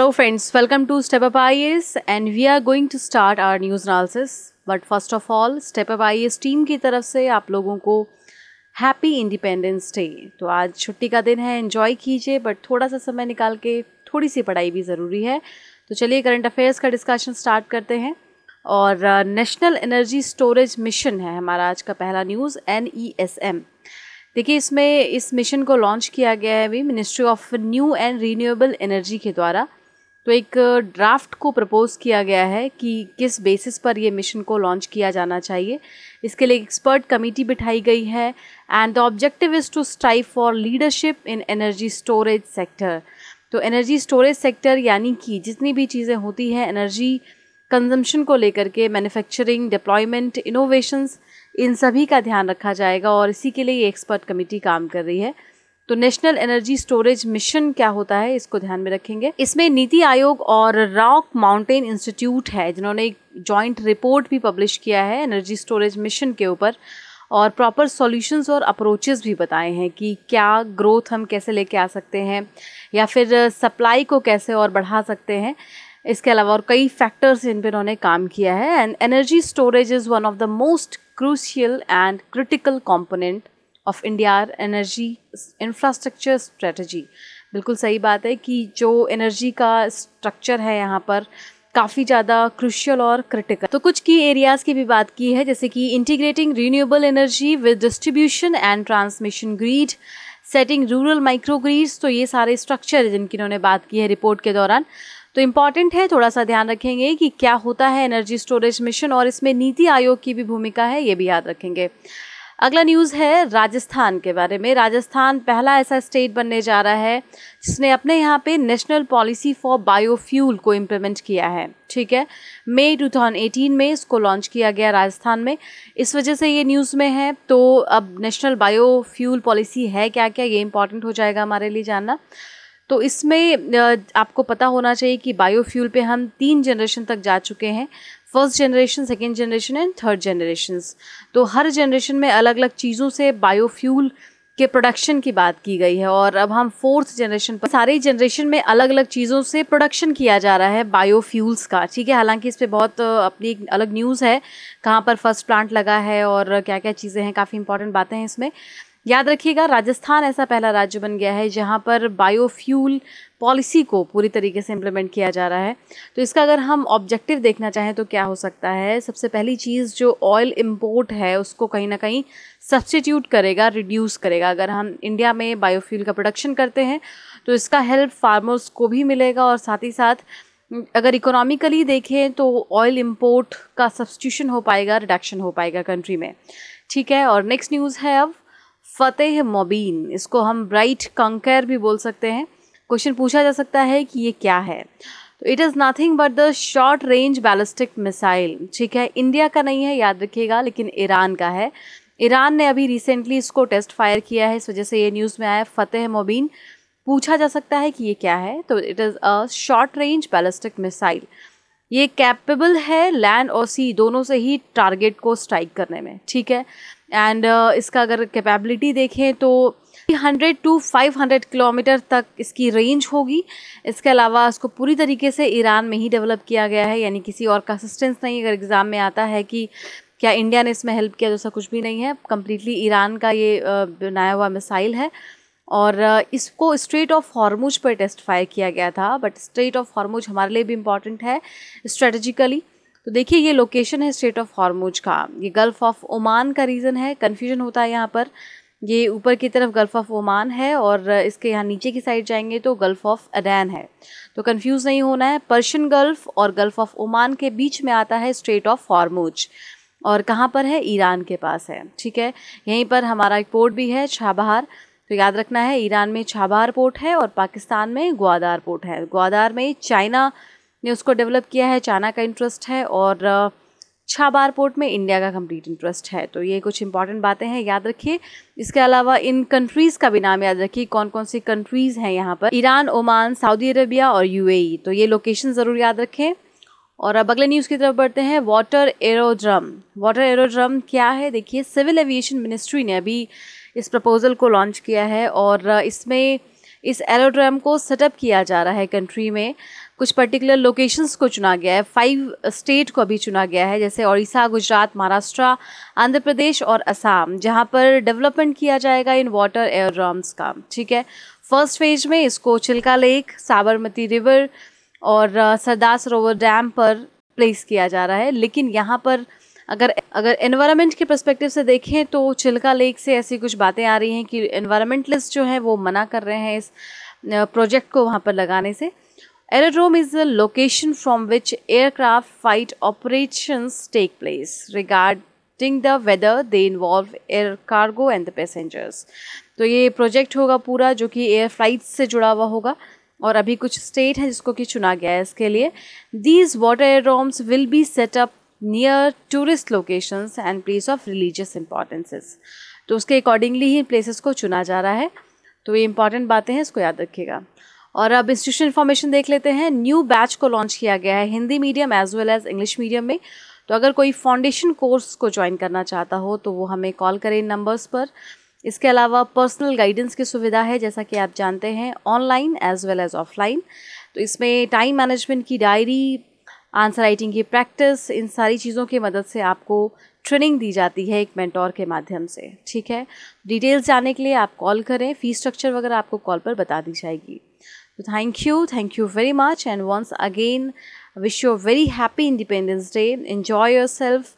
Friends welcome to step up I S and we are going to start our news analysis but first of all step up I S team की तरफ से आप लोगों को happy independence day तो आज छुट्टी का दिन है एंजॉय कीजिए बट थोड़ा सा समय निकाल के थोड़ी सी पढ़ाई भी ज़रूरी है तो चलिए करंट अफेयर्स का डिस्कशन स्टार्ट करते हैं और नेशनल एनर्जी स्टोरेज मिशन है हमारा आज का पहला news N E S M देखिए इसमें इस मिशन को लॉन्च किया गया है अभी ministry of new and renewable energy के द्वारा तो एक ड्राफ्ट को प्रपोज किया गया है कि किस बेसिस पर ये मिशन को लॉन्च किया जाना चाहिए इसके लिए एक्सपर्ट कमेटी बिठाई गई है and the objective is to strive for leadership in energy storage sector तो एनर्जी स्टोरेज सेक्टर यानी कि जितनी भी चीज़ें होती हैं एनर्जी कंजम्पशन को लेकर के मैन्युफैक्चरिंग डिप्लॉयमेंट इनोवेशंस इन सभी का ध्यान रखा जाएगा और इसी के लिए ये एक्सपर्ट कमेटी काम कर रही है तो नेशनल एनर्जी स्टोरेज मिशन क्या होता है इसको ध्यान में रखेंगे इसमें नीति आयोग और रॉक माउंटेन इंस्टीट्यूट है जिन्होंने एक जॉइंट रिपोर्ट भी पब्लिश किया है एनर्जी स्टोरेज मिशन के ऊपर और प्रॉपर सॉल्यूशंस और अप्रोचेस भी बताए हैं कि क्या ग्रोथ हम कैसे लेके आ सकते हैं या फिर सप्लाई को कैसे और बढ़ा सकते हैं इसके अलावा और कई फैक्टर्स इन पर उन्होंने काम किया है and energy storage is one of the most crucial and critical component of India energy infrastructure strategy बिल्कुल सही बात है कि जो एनर्जी का स्ट्रक्चर है यहाँ पर काफ़ी ज़्यादा क्रुशियल और क्रिटिकल तो कुछ की एरियाज़ की भी बात की है जैसे कि integrating renewable energy with distribution and transmission grid setting rural micro grids तो ये सारे स्ट्रक्चर जिनकी इन्होंने बात की है रिपोर्ट के दौरान तो इम्पॉर्टेंट है थोड़ा सा ध्यान रखेंगे कि क्या होता है एनर्जी स्टोरेज मिशन और इसमें नीति आयोग की भी भूमिका है ये भी याद रखेंगे अगला न्यूज़ है राजस्थान के बारे में राजस्थान पहला ऐसा स्टेट बनने जा रहा है जिसने अपने यहाँ पे नेशनल पॉलिसी फॉर बायोफ्यूल को इम्प्लीमेंट किया है ठीक है मई 2018 में इसको लॉन्च किया गया राजस्थान में इस वजह से ये न्यूज़ में है तो अब नेशनल बायोफ्यूल पॉलिसी है क्या क्या ये इंपॉर्टेंट हो जाएगा हमारे लिए जानना तो इसमें आपको पता होना चाहिए कि बायोफ्यूल पे हम तीन जनरेशन तक जा चुके हैं first generation second generation and third generation तो हर जनरेशन में अलग अलग चीज़ों से बायोफ्यूल के प्रोडक्शन की बात की गई है और अब हम फोर्थ जनरेशन पर सारे जनरेशन में अलग अलग चीज़ों से प्रोडक्शन किया जा रहा है बायोफ्यूल्स का ठीक है हालांकि इस पर बहुत अपनी एक अलग न्यूज़ है कहाँ पर फर्स्ट प्लांट लगा है और क्या क्या चीज़ें हैं काफ़ी इंपॉर्टेंट बातें हैं इसमें याद रखिएगा राजस्थान ऐसा पहला राज्य बन गया है जहाँ पर बायोफ्यूल पॉलिसी को पूरी तरीके से इम्प्लीमेंट किया जा रहा है तो इसका अगर हम ऑब्जेक्टिव देखना चाहें तो क्या हो सकता है सबसे पहली चीज़ जो ऑयल इम्पोर्ट है उसको कहीं ना कहीं सब्सटीट्यूट करेगा रिड्यूस करेगा अगर हम इंडिया में बायोफ्यूल का प्रोडक्शन करते हैं तो इसका हेल्प फार्मर्स को भी मिलेगा और साथ ही साथ अगर इकोनॉमिकली देखें तो ऑयल इम्पोर्ट का सब्सटीट्यूशन हो पाएगा रिडक्शन हो पाएगा कंट्री में ठीक है और नेक्स्ट न्यूज़ है अब फ़तेह मोबीन इसको हम ब्राइट कंकर भी बोल सकते हैं क्वेश्चन पूछा जा सकता है कि ये क्या है तो it is nothing but the short range ballistic missile ठीक है इंडिया का नहीं है याद रखिएगा लेकिन ईरान का है ईरान ने अभी रिसेंटली इसको टेस्ट फायर किया है इस वजह से ये न्यूज़ में आया फ़तेह मोबीन पूछा जा सकता है कि ये क्या है तो it is a short range ballistic missile ये कैपेबल है लैंड और सी दोनों से ही टारगेट को स्ट्राइक करने में ठीक है एंड uh, इसका अगर कैपेबिलिटी देखें तो 300 टू 500 किलोमीटर तक इसकी रेंज होगी इसके अलावा इसको पूरी तरीके से ईरान में ही डेवलप किया गया है यानी किसी और का असिस्टेंस नहीं अगर एग्ज़ाम में आता है कि क्या इंडिया ने इसमें हेल्प किया जैसा तो कुछ भी नहीं है कम्प्लीटली ईरान का ये uh, बनाया हुआ मिसाइल है और uh, इसको स्ट्रेट ऑफ हॉर्मुज पर टेस्ट फायर किया गया था बट स्ट्रेट ऑफ हॉर्मुज हमारे लिए भी इम्पॉर्टेंट है स्ट्रेटजिकली तो देखिए ये लोकेशन है स्टेट ऑफ हारमोज का ये गल्फ ऑफ ओमान का रीज़न है कन्फ्यूजन होता है यहाँ पर ये ऊपर की तरफ गल्फ़ ऑफ ओमान है और इसके यहाँ नीचे की साइड जाएंगे तो गल्फ़ ऑफ अडैन है तो कन्फ्यूज़ नहीं होना है पर्शियन गल्फ़ और गल्फ़ ऑफ ओमान के बीच में आता है स्ट्रेट ऑफ हारमोज और कहाँ पर है ईरान के पास है ठीक है यहीं पर हमारा एक पोर्ट भी है छाबहार तो याद रखना है ईरान में छाबहार पोर्ट है और पाकिस्तान में ग्वादार पोर्ट है ग्वादार में चाइना ने उसको डेवलप किया है चाइना का इंटरेस्ट है और छाबार पोर्ट में इंडिया का कंप्लीट इंटरेस्ट है तो ये कुछ इंपॉर्टेंट बातें हैं याद रखिए इसके अलावा इन कंट्रीज़ का भी नाम याद रखिए कौन कौन सी कंट्रीज़ हैं यहाँ पर ईरान ओमान सऊदी अरेबिया और यूएई तो ये लोकेशन ज़रूर याद रखें और अब अगले न्यूज़ की तरफ बढ़ते हैं वाटर एरोड्रम वाटर एरोड्रम क्या है देखिए सिविल एविएशन मिनिस्ट्री ने अभी इस प्रपोज़ल को लॉन्च किया है और इसमें इस एरोड्रम को सेटअप किया जा रहा है कंट्री में कुछ पर्टिकुलर लोकेशंस को चुना गया है फाइव स्टेट को अभी चुना गया है जैसे उड़ीसा गुजरात महाराष्ट्र आंध्र प्रदेश और असम जहाँ पर डेवलपमेंट किया जाएगा इन वाटर एयरड्रम्स का ठीक है फर्स्ट फेज में इसको चिल्का लेक साबरमती रिवर और सरदार सरोवर डैम पर प्लेस किया जा रहा है लेकिन यहाँ पर अगर अगर एनवायरनमेंट के परस्पेक्टिव से देखें तो चिल्का लेक से ऐसी कुछ बातें आ रही हैं कि एनवायरमेंटलिस्ट जो हैं वो मना कर रहे हैं इस प्रोजेक्ट uh, को वहाँ पर लगाने से Aerodrome is the location from which aircraft fight operations take place. Regarding the weather, they involve air cargo and the passengers. तो ये प्रोजेक्ट होगा पूरा जो कि एयर फ्लाइट से जुड़ा हुआ होगा और अभी कुछ स्टेट है जिसको कि चुना गया है इसके लिए these water aerodromes will be set up near tourist locations and place of religious importances तो उसके अकॉर्डिंगली ही प्लेसेस को चुना जा रहा है तो ये इंपॉर्टेंट बातें हैं इसको याद रखिएगा और अब इंस्टीट्यूशन इन्फॉर्मेशन देख लेते हैं न्यू बैच को लॉन्च किया गया है Hindi medium as well as English medium में तो अगर कोई फाउंडेशन कोर्स को ज्वाइन करना चाहता हो तो वो हमें कॉल करें इन नंबर्स पर इसके अलावा पर्सनल गाइडेंस की सुविधा है जैसा कि आप जानते हैं online as well as offline तो इसमें टाइम मैनेजमेंट की डायरी आंसर राइटिंग की प्रैक्टिस इन सारी चीज़ों की मदद से आपको ट्रेनिंग दी जाती है एक मेंटोर के माध्यम से ठीक है डिटेल्स जानने के लिए आप कॉल करें फ़ी स्ट्रक्चर वगैरह आपको कॉल पर बता दी जाएगी thank you, thank you very much. And once again, wish you a very happy Independence Day. Enjoy yourself.